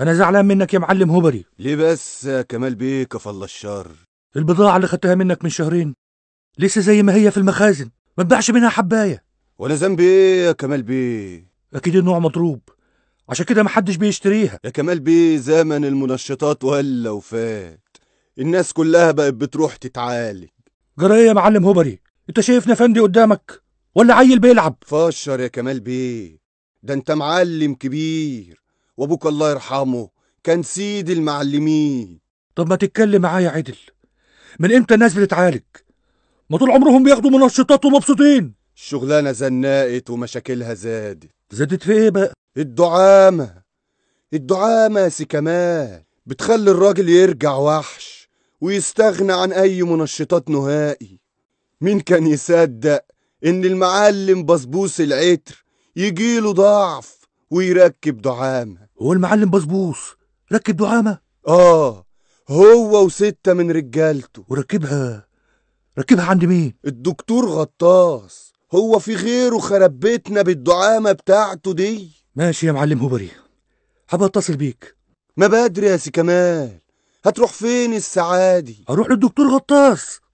انا زعلان منك يا معلم هبري ليه بس يا كمال بيه الله الشر البضاعه اللي خدتها منك من شهرين لسه زي ما هي في المخازن ما تبيعش منها حبايه ولا ذنبي ايه يا كمال بيه اكيد النوع مضروب عشان كده محدش بيشتريها يا كمال بيه زمن المنشطات ولا وفات الناس كلها بقت بتروح تتعالج جرى ايه يا معلم هبري انت شايفنا فندي قدامك ولا عيل بيلعب فشر يا كمال بيه ده انت معلم كبير وابوك الله يرحمه كان سيد المعلمين طب ما تتكلم معايا يا عدل من امتى الناس بتتعالج ما طول عمرهم بياخدوا منشطات ومبسوطين الشغلانة زنقت ومشاكلها زادت زادت في ايه بقى الدعامة الدعامة يا سي كمال بتخلي الراجل يرجع وحش ويستغنى عن اي منشطات نهائي مين كان يصدق ان المعلم بسبوس العتر يجيله ضعف ويركب دعامة هو المعلم بصبوص ركب دعامة؟ آه هو وستة من رجالته وركبها ركبها عند مين؟ الدكتور غطاس هو في غيره خرب بيتنا بالدعامة بتاعته دي ماشي يا معلم هبري هبقى اتصل بيك ما بدري يا سي كمال هتروح فين السعادة هروح للدكتور غطاس